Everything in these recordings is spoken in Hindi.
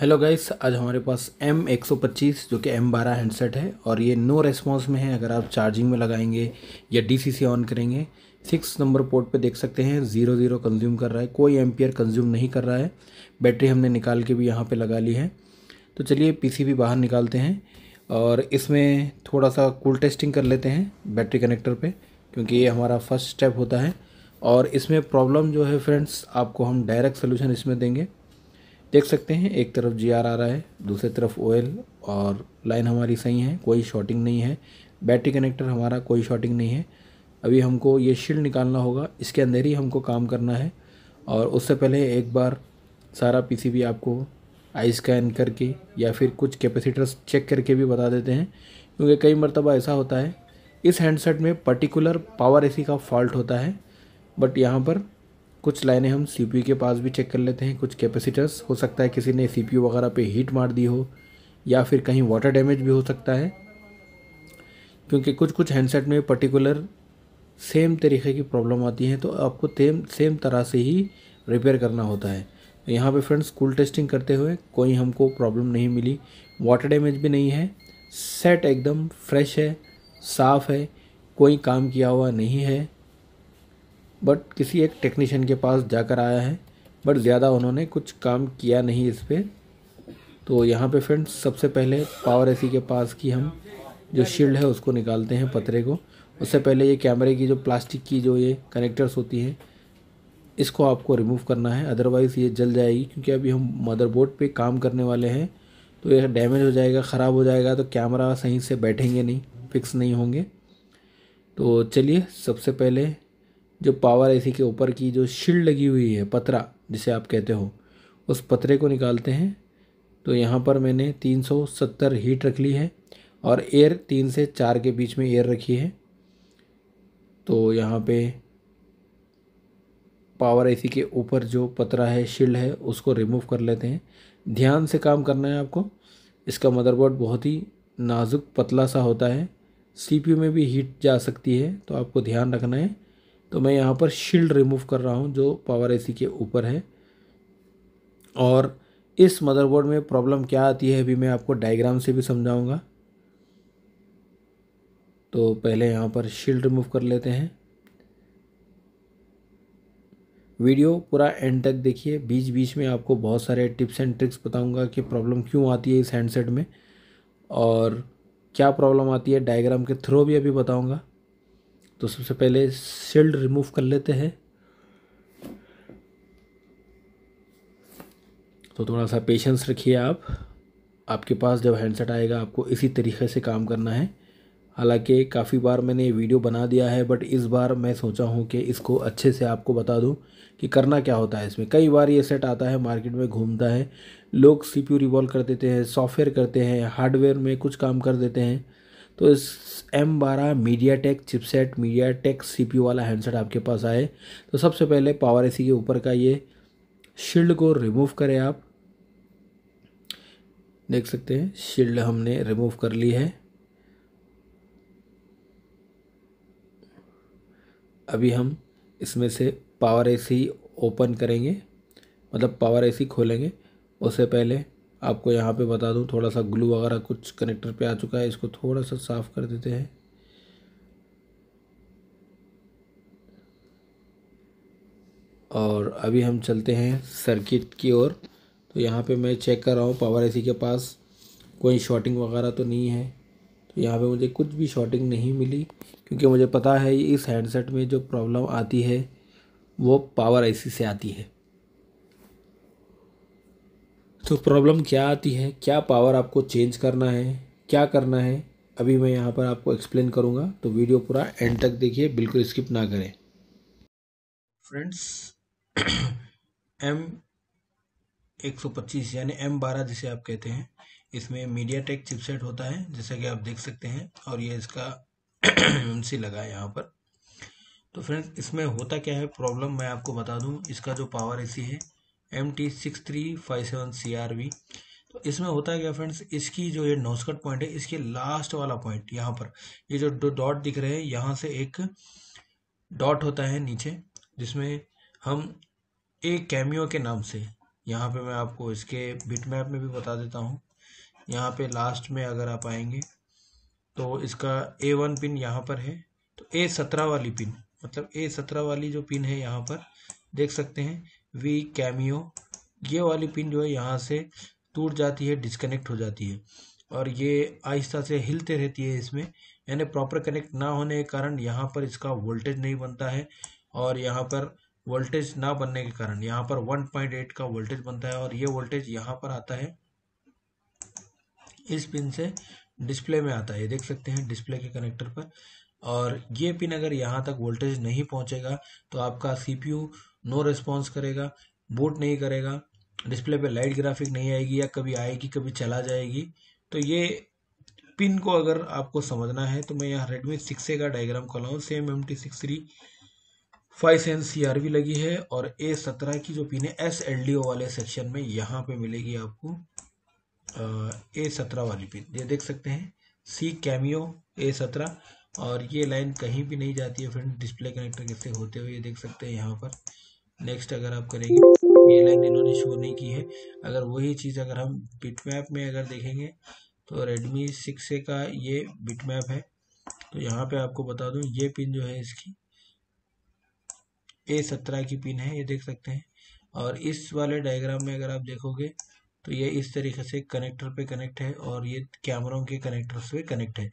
हेलो गाइस आज हमारे पास एम एक सौ पच्चीस जो कि एम बारह हैंडसेट है और ये नो रेस्पॉन्स में है अगर आप चार्जिंग में लगाएंगे या डीसीसी ऑन करेंगे सिक्स नंबर पोर्ट पे देख सकते हैं ज़ीरो ज़ीरो कंज्यूम कर रहा है कोई एम कंज्यूम नहीं कर रहा है बैटरी हमने निकाल के भी यहाँ पे लगा ली है तो चलिए पी भी बाहर निकालते हैं और इसमें थोड़ा सा कूल टेस्टिंग कर लेते हैं बैटरी कनेक्टर पर क्योंकि ये हमारा फर्स्ट स्टेप होता है और इसमें प्रॉब्लम जो है फ्रेंड्स आपको हम डायरेक्ट सोल्यूशन इसमें देंगे देख सकते हैं एक तरफ जी आर आ रहा है दूसरी तरफ ओ एल और लाइन हमारी सही है कोई शॉर्टिंग नहीं है बैटरी कनेक्टर हमारा कोई शॉर्टिंग नहीं है अभी हमको ये शील्ड निकालना होगा इसके अंदर ही हमको काम करना है और उससे पहले एक बार सारा पीसीबी आपको आई स्कैन करके या फिर कुछ कैपेसिटर्स चेक करके भी बता देते हैं क्योंकि कई मरतबा ऐसा होता है इस हैंडसेट में पर्टिकुलर पावर सी का फॉल्ट होता है बट यहाँ पर कुछ लाइनें हम सी के पास भी चेक कर लेते हैं कुछ कैपेसिटर्स हो सकता है किसी ने सी वगैरह पे हीट मार दी हो या फिर कहीं वाटर डैमेज भी हो सकता है क्योंकि कुछ कुछ हैंडसेट में पर्टिकुलर सेम तरीके की प्रॉब्लम आती हैं तो आपको सेम सेम तरह से ही रिपेयर करना होता है तो यहाँ पे फ्रेंड्स कूल टेस्टिंग करते हुए कोई हमको प्रॉब्लम नहीं मिली वाटर डैमेज भी नहीं है सेट एकदम फ्रेश है साफ़ है कोई काम किया हुआ नहीं है बट किसी एक टेक्नीशियन के पास जाकर आया है बट ज़्यादा उन्होंने कुछ काम किया नहीं इस पर तो यहाँ पे फ्रेंड्स सबसे पहले पावर एसी के पास की हम जो शील्ड है उसको निकालते हैं पतरे को उससे पहले ये कैमरे की जो प्लास्टिक की जो ये कनेक्टर्स होती हैं इसको आपको रिमूव करना है अदरवाइज़ ये जल जाएगी क्योंकि अभी हम मदरबोर्ड पे काम करने वाले हैं तो ये डैमेज हो जाएगा ख़राब हो जाएगा तो कैमरा सही से बैठेंगे नहीं फिक्स नहीं होंगे तो चलिए सबसे पहले जो पावर एसी के ऊपर की जो शील्ड लगी हुई है पतरा जिसे आप कहते हो उस पतरे को निकालते हैं तो यहाँ पर मैंने 370 हीट रख ली है और एयर तीन से चार के बीच में एयर रखी है तो यहाँ पे पावर एसी के ऊपर जो पतरा है शील्ड है उसको रिमूव कर लेते हैं ध्यान से काम करना है आपको इसका मदरबोर्ड बहुत ही नाजुक पतला सा होता है सीपीयू में भी हीट जा सकती है तो आपको ध्यान रखना है तो मैं यहाँ पर शील्ड रिमूव कर रहा हूँ जो पावर एसी के ऊपर है और इस मदरबोर्ड में प्रॉब्लम क्या आती है अभी मैं आपको डायग्राम से भी समझाऊँगा तो पहले यहाँ पर शील्ड रिमूव कर लेते हैं वीडियो पूरा एंड तक देखिए बीच बीच में आपको बहुत सारे टिप्स एंड ट्रिक्स बताऊंगा कि प्रॉब्लम क्यों आती है इस हैंडसेट में और क्या प्रॉब्लम आती है डायग्राम के थ्रू भी अभी बताऊंगा तो सबसे पहले शील्ड रिमूव कर लेते हैं तो थोड़ा सा पेशेंस रखिए आप आपके पास जब हैंडसेट आएगा आपको इसी तरीके से काम करना है हालांकि काफ़ी बार मैंने वीडियो बना दिया है बट इस बार मैं सोचा हूँ कि इसको अच्छे से आपको बता दूँ कि करना क्या होता है इसमें कई बार ये सेट आता है मार्केट में घूमता है लोग सी पी रिवॉल्व कर देते हैं सॉफ्टवेयर करते हैं हार्डवेयर में कुछ काम कर देते हैं तो इस एम बारह MediaTek chipset MediaTek C वाला हैंडसेट आपके पास आए तो सबसे पहले पावर एसी के ऊपर का ये शील्ड को रिमूव करें आप देख सकते हैं शील्ड हमने रिमूव कर ली है अभी हम इसमें से पावर एसी ओपन करेंगे मतलब पावर एसी खोलेंगे उससे पहले आपको यहाँ पे बता दूँ थोड़ा सा ग्लू वगैरह कुछ कनेक्टर पे आ चुका है इसको थोड़ा सा साफ़ कर देते हैं और अभी हम चलते हैं सर्किट की ओर तो यहाँ पे मैं चेक कर रहा हूँ पावर एसी के पास कोई शॉर्टिंग वगैरह तो नहीं है तो यहाँ पे मुझे कुछ भी शॉर्टिंग नहीं मिली क्योंकि मुझे पता है इस हैंडसेट में जो प्रॉब्लम आती है वो पावर एसी से आती है तो प्रॉब्लम क्या आती है क्या पावर आपको चेंज करना है क्या करना है अभी मैं यहाँ पर आपको एक्सप्लेन करूँगा तो वीडियो पूरा एंड तक देखिए बिल्कुल स्किप ना करें फ्रेंड्स एम 125 यानी एम बारह जिसे आप कहते हैं इसमें मीडिया टेक चिपसेट होता है जैसा कि आप देख सकते हैं और ये इसका सी लगा है यहाँ पर तो फ्रेंड्स इसमें होता क्या है प्रॉब्लम मैं आपको बता दूँ इसका जो पावर ए है M T six three five seven C R V तो इसमें होता है क्या फ्रेंड्स इसकी जो ये नोस्कट पॉइंट है इसके लास्ट वाला पॉइंट यहाँ पर ये जो डॉट दिख रहे हैं यहाँ से एक डॉट होता है नीचे जिसमें हम एक कैमियो के नाम से यहाँ पे मैं आपको इसके बिट मैप में भी बता देता हूँ यहाँ पे लास्ट में अगर आप आएंगे तो इसका ए वन पिन यहाँ पर है तो ए सत्रह वाली पिन मतलब ए सत्रह वाली जो पिन है यहाँ पर देख सकते हैं वी कैमियो ये वाली पिन जो है यहाँ से टूट जाती है डिस्कनेक्ट हो जाती है और ये आहिस्ता से हिलते रहती है इसमें यानी प्रॉपर कनेक्ट ना होने के कारण यहाँ पर इसका वोल्टेज नहीं बनता है और यहाँ पर वोल्टेज ना बनने के कारण यहाँ पर 1.8 का वोल्टेज बनता है और ये वोल्टेज यहाँ पर आता है इस पिन से डिस्प्ले में आता है देख सकते हैं डिस्प्ले के कनेक्टर पर और ये पिन अगर यहाँ तक वोल्टेज नहीं पहुँचेगा तो आपका सी नो रिस्पॉन्स करेगा बूट नहीं करेगा डिस्प्ले पे लाइट ग्राफिक नहीं आएगी या कभी आएगी कभी चला जाएगी तो ये पिन को अगर आपको समझना है तो मैं यहाँ रेडमी सिक्स ए का डायग्राम खोला हूँ same M T six three five seven C R V लगी है और ए सत्रह की जो पिन है एस एल डी ओ वाले सेक्शन में यहाँ पे मिलेगी आपको ए सत्रह वाली पिन ये देख सकते हैं सी कैमियो ए सत्रह और ये लाइन कहीं भी नहीं जाती है फ्रेंड डिस्प्ले कनेक्टर कैसे होते हुए ये देख सकते हैं यहाँ पर नेक्स्ट अगर आप करेंगे ये लाइन इन्होंने शो नहीं की है अगर वही चीज़ अगर हम बिटमैप में अगर देखेंगे तो रेडमी सिक्स ए का ये बिटमैप है तो यहाँ पे आपको बता दूँ ये पिन जो है इसकी ए सत्रह की पिन है ये देख सकते हैं और इस वाले डायग्राम में अगर आप देखोगे तो ये इस तरीके से कनेक्टर पे कनेक्ट है और ये कैमरों के कनेक्टर से कनेक्ट है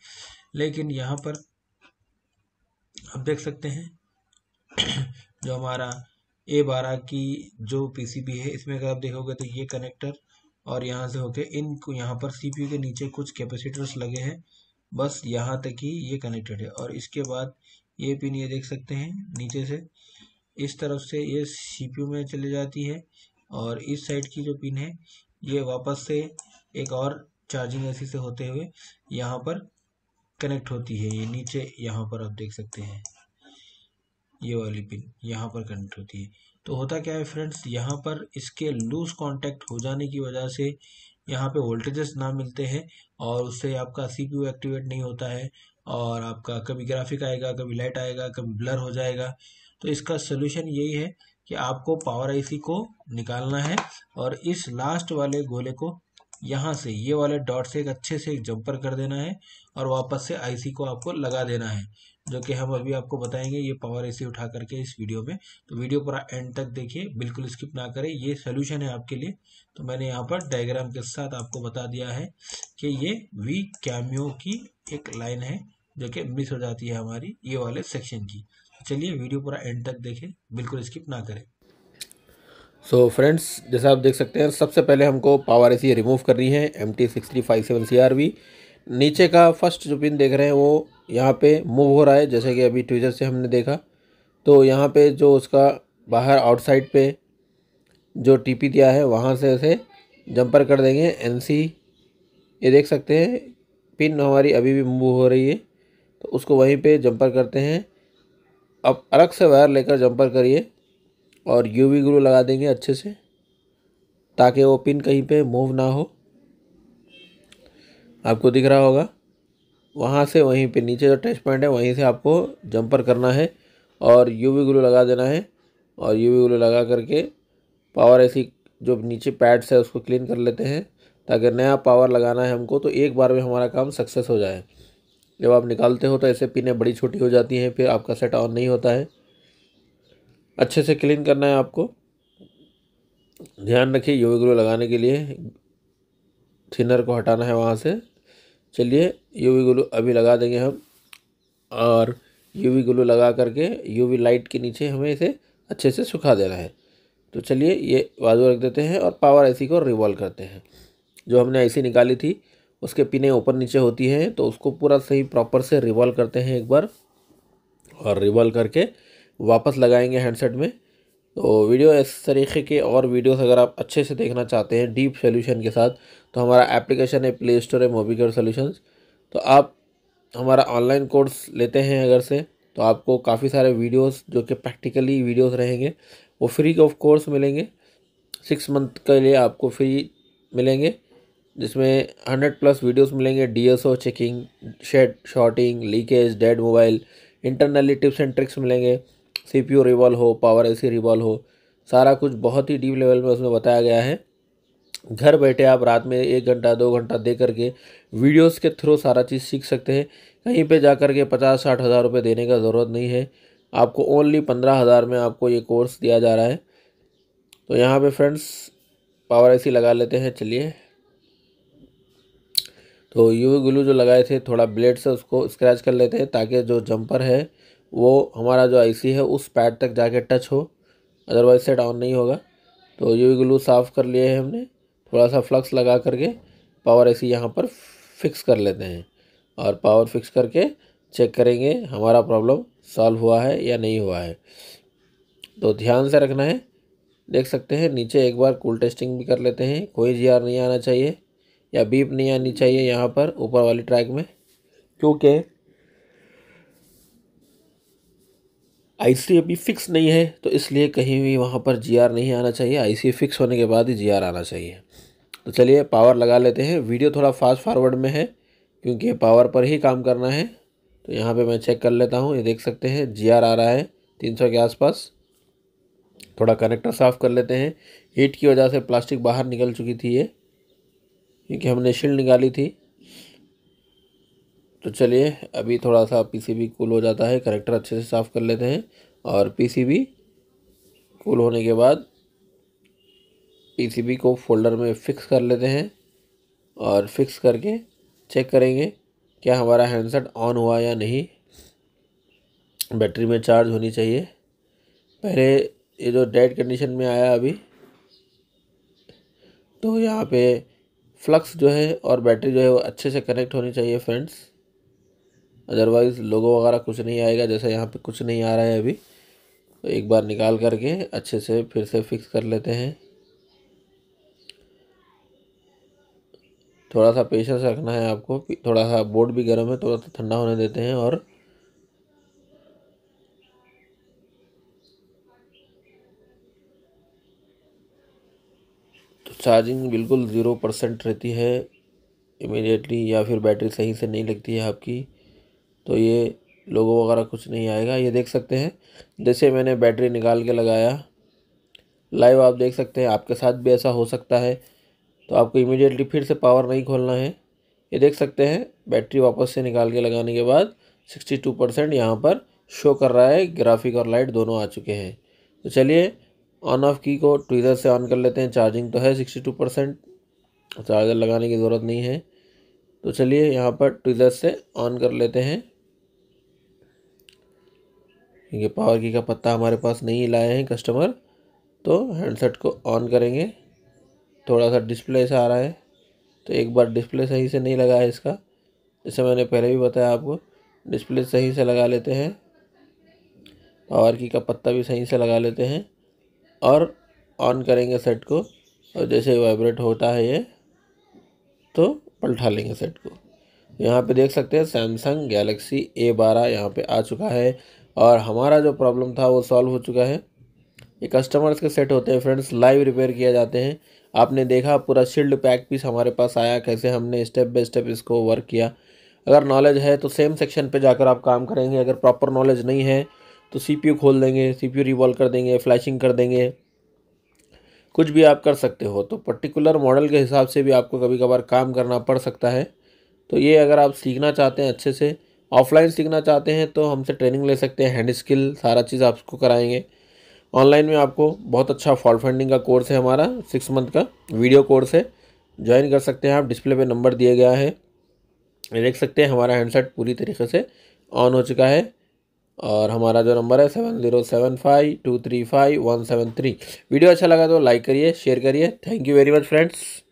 लेकिन यहाँ पर आप देख सकते हैं जो हमारा ए बारह की जो पीसीबी है इसमें अगर आप देखोगे तो ये कनेक्टर और यहाँ से होके इन यहाँ पर सीपीयू के नीचे कुछ कैपेसिटर्स लगे हैं बस यहाँ तक ही ये कनेक्टेड है और इसके बाद ये पिन ये देख सकते हैं नीचे से इस तरफ से ये सीपीयू में चले जाती है और इस साइड की जो पिन है ये वापस से एक और चार्जिंग ऐसी से होते हुए यहाँ पर कनेक्ट होती है ये नीचे यहाँ पर आप देख सकते हैं ये वाली पिन यहाँ पर कनेक्ट होती है तो होता क्या है फ्रेंड्स यहाँ पर इसके लूज कांटेक्ट हो जाने की वजह से यहाँ पे वोल्टेजेस ना मिलते हैं और उससे आपका सीपीयू एक्टिवेट नहीं होता है और आपका कभी ग्राफिक आएगा कभी लाइट आएगा कभी ब्लर हो जाएगा तो इसका सोल्यूशन यही है कि आपको पावर आईसी को निकालना है और इस लास्ट वाले गोले को यहाँ से ये वाले डॉट से एक अच्छे से एक जम्पर कर देना है और वापस से आईसी को आपको लगा देना है जो कि हम अभी आपको बताएंगे ये पावर एसी उठा करके इस वीडियो में तो वीडियो पूरा एंड तक देखिए बिल्कुल स्किप ना करें ये सोल्यूशन है आपके लिए तो मैंने यहाँ पर डायग्राम के साथ आपको बता दिया है कि ये वी कैमियो की एक लाइन है जो कि मिस हो जाती है हमारी ये वाले सेक्शन की तो चलिए वीडियो पूरा एंड तक देखें बिल्कुल स्किप ना करें सो so फ्रेंड्स जैसा आप देख सकते हैं सबसे पहले हमको पावर एसी रिमूव करनी है M T sixty five seven C R V नीचे का फर्स्ट जो पिन देख रहे हैं वो यहाँ पे मूव हो रहा है जैसे कि अभी ट्विजर से हमने देखा तो यहाँ पे जो उसका बाहर आउटसाइड पे जो टीपी दिया है वहाँ से उसे जंपर कर देंगे सी ये देख सकते हैं पिन हमारी अभी भी मूव हो रही है तो उसको वहीं पर जंपर करते हैं अब अलग से वायर लेकर जंपर करिए और यूवी ग्लू लगा देंगे अच्छे से ताकि वो पिन कहीं पे मूव ना हो आपको दिख रहा होगा वहाँ से वहीं पे नीचे जो टच पॉइंट है वहीं से आपको जंपर करना है और यूवी ग्लू लगा देना है और यूवी ग्लू लगा करके पावर ऐसी जो नीचे पैड्स है उसको क्लीन कर लेते हैं ताकि नया पावर लगाना है हमको तो एक बार में हमारा काम सक्सेस हो जाए जब आप निकालते हो तो ऐसे पिनें बड़ी छोटी हो जाती हैं फिर आपका सेट ऑन नहीं होता है अच्छे से क्लीन करना है आपको ध्यान रखिए योगी ग्लो लगाने के लिए थिनर को हटाना है वहाँ से चलिए यूवी ग्लो अभी लगा देंगे हम और यूवी ग्लो लगा करके यूवी लाइट के नीचे हमें इसे अच्छे से सुखा देना है तो चलिए ये बाजू रख देते हैं और पावर आईसी को रिवॉल्व करते हैं जो हमने आईसी निकाली थी उसके पिने ऊपर नीचे होती हैं तो उसको पूरा सही प्रॉपर से रिवॉल्व करते हैं एक बार और रिवॉल्व करके वापस लगाएंगे हैंडसेट में तो वीडियो इस तरीके के और वीडियोस अगर आप अच्छे से देखना चाहते हैं डीप सोल्यूशन के साथ तो हमारा एप्लीकेशन है प्ले स्टोर है मोबीकर सोल्यूशंस तो आप हमारा ऑनलाइन कोर्स लेते हैं अगर से तो आपको काफ़ी सारे वीडियोस जो कि प्रैक्टिकली वीडियोस रहेंगे वो फ्री ऑफ कोर्स मिलेंगे सिक्स मंथ के लिए आपको फ्री मिलेंगे जिसमें हंड्रेड प्लस वीडियोज़ मिलेंगे D checking shade shorting leakage dead mobile internally tips and tricks मिलेंगे सी पी रिवॉल्व हो पावर एल सी रिवॉल्व हो सारा कुछ बहुत ही डीप लेवल में उसमें बताया गया है घर बैठे आप रात में एक घंटा दो घंटा दे करके वीडियोस के थ्रू सारा चीज़ सीख सकते हैं कहीं पे जा कर के पचास साठ हज़ार रुपये देने का ज़रूरत नहीं है आपको ओनली पंद्रह हज़ार में आपको ये कोर्स दिया जा रहा है तो यहाँ पे फ्रेंड्स पावर ऐसी लगा लेते हैं चलिए तो यू ग्लू जो लगाए थे थोड़ा ब्लेड से उसको स्क्रैच कर लेते हैं ताकि जो जंपर है वो हमारा जो आईसी है उस पैड तक जाके टच हो अदरवाइज सेट ऑन नहीं होगा तो ये भी ग्लू साफ़ कर लिए हैं हमने थोड़ा सा फ्लक्स लगा करके पावर ए सी यहाँ पर फिक्स कर लेते हैं और पावर फिक्स करके चेक करेंगे हमारा प्रॉब्लम सॉल्व हुआ है या नहीं हुआ है तो ध्यान से रखना है देख सकते हैं नीचे एक बार कूल टेस्टिंग भी कर लेते हैं कोई जी नहीं आना चाहिए या बीप नहीं आनी चाहिए यहाँ पर ऊपर वाली ट्रैक में क्योंकि आईसी अभी फिक्स नहीं है तो इसलिए कहीं भी वहाँ पर जीआर नहीं आना चाहिए आईसी फिक्स होने के बाद ही जीआर आना चाहिए तो चलिए पावर लगा लेते हैं वीडियो थोड़ा फास्ट फॉरवर्ड में है क्योंकि पावर पर ही काम करना है तो यहाँ पे मैं चेक कर लेता हूँ ये देख सकते हैं जी आ रहा है सौ के आसपास थोड़ा कनेक्टर साफ़ कर लेते हैं हीट की वजह से प्लास्टिक बाहर निकल चुकी थी ये क्योंकि हमने शील्ड निकाली थी तो चलिए अभी थोड़ा सा पीसीबी कूल हो जाता है करेक्टर अच्छे से साफ़ कर लेते हैं और पीसीबी कूल होने के बाद पीसीबी को फोल्डर में फ़िक्स कर लेते हैं और फिक्स करके चेक करेंगे क्या हमारा हैंडसेट ऑन हुआ या नहीं बैटरी में चार्ज होनी चाहिए पहले ये जो डेड कंडीशन में आया अभी तो यहाँ पे फ्लक्स जो है और बैटरी जो है वो अच्छे से कनेक्ट होनी चाहिए फ्रेंड्स अदरवाइज़ लोगो वगैरह कुछ नहीं आएगा जैसे यहाँ पे कुछ नहीं आ रहा है अभी तो एक बार निकाल करके अच्छे से फिर से फिक्स कर लेते हैं थोड़ा सा पेशेंस रखना है आपको थोड़ा सा बोर्ड भी गर्म है थोड़ा सा ठंडा होने देते हैं और तो चार्जिंग बिल्कुल ज़ीरो परसेंट रहती है इमीडिएटली या फिर बैटरी सही से नहीं लगती है आपकी तो ये लोगो वगैरह कुछ नहीं आएगा ये देख सकते हैं जैसे मैंने बैटरी निकाल के लगाया लाइव आप देख सकते हैं आपके साथ भी ऐसा हो सकता है तो आपको इमीडिएटली फिर से पावर नहीं खोलना है ये देख सकते हैं बैटरी वापस से निकाल के लगाने के बाद 62 परसेंट यहाँ पर शो कर रहा है ग्राफिक और लाइट दोनों आ चुके हैं तो चलिए ऑन ऑफ की को ट्विज़र से ऑन कर लेते हैं चार्जिंग तो है टू परसेंट चार्जर लगाने की ज़रूरत नहीं है तो चलिए यहाँ पर ट्विज़र से ऑन कर लेते हैं क्योंकि पावर की का पत्ता हमारे पास नहीं लाए हैं कस्टमर तो हैंडसेट को ऑन करेंगे थोड़ा सा डिस्प्ले से आ रहा है तो एक बार डिस्प्ले सही से नहीं लगा है इसका जैसे मैंने पहले भी बताया आपको डिस्प्ले सही से लगा लेते हैं पावर की का पत्ता भी सही से लगा लेते हैं और ऑन करेंगे सेट को और जैसे वाइब्रेट होता है ये तो पलटा लेंगे सेट को यहाँ पे देख सकते हैं सैमसंग गैलेक्सी ए बारह यहाँ पर आ चुका है और हमारा जो प्रॉब्लम था वो सॉल्व हो चुका है ये कस्टमर्स के सेट होते हैं फ्रेंड्स लाइव रिपेयर किया जाते हैं आपने देखा पूरा शील्ड पैक पीस हमारे पास आया कैसे हमने स्टेप बाय स्टेप इसको वर्क किया अगर नॉलेज है तो सेम सेक्शन पे जाकर आप काम करेंगे अगर प्रॉपर नॉलेज नहीं है तो सीपीयू खोल देंगे सीपीयू रिवॉल्व कर देंगे फ्लैशिंग कर देंगे कुछ भी आप कर सकते हो तो पर्टिकुलर मॉडल के हिसाब से भी आपको कभी कभार काम करना पड़ सकता है तो ये अगर आप सीखना चाहते हैं अच्छे से ऑफलाइन सीखना चाहते हैं तो हमसे ट्रेनिंग ले सकते हैं हैंड स्किल सारा चीज़ आपको कराएंगे ऑनलाइन में आपको बहुत अच्छा फॉल्ट फंडिंग का कोर्स है हमारा सिक्स मंथ का वीडियो कोर्स है ज्वाइन कर सकते हैं आप डिस्प्ले पे नंबर दिया गया है देख सकते हैं हमारा हैंडसेट पूरी तरीके से ऑन हो चुका है और हमारा जो नंबर है seven zero seven five two three five one seven three video अच्छा लगा तो लाइक करिए शेयर करिए thank you very much friends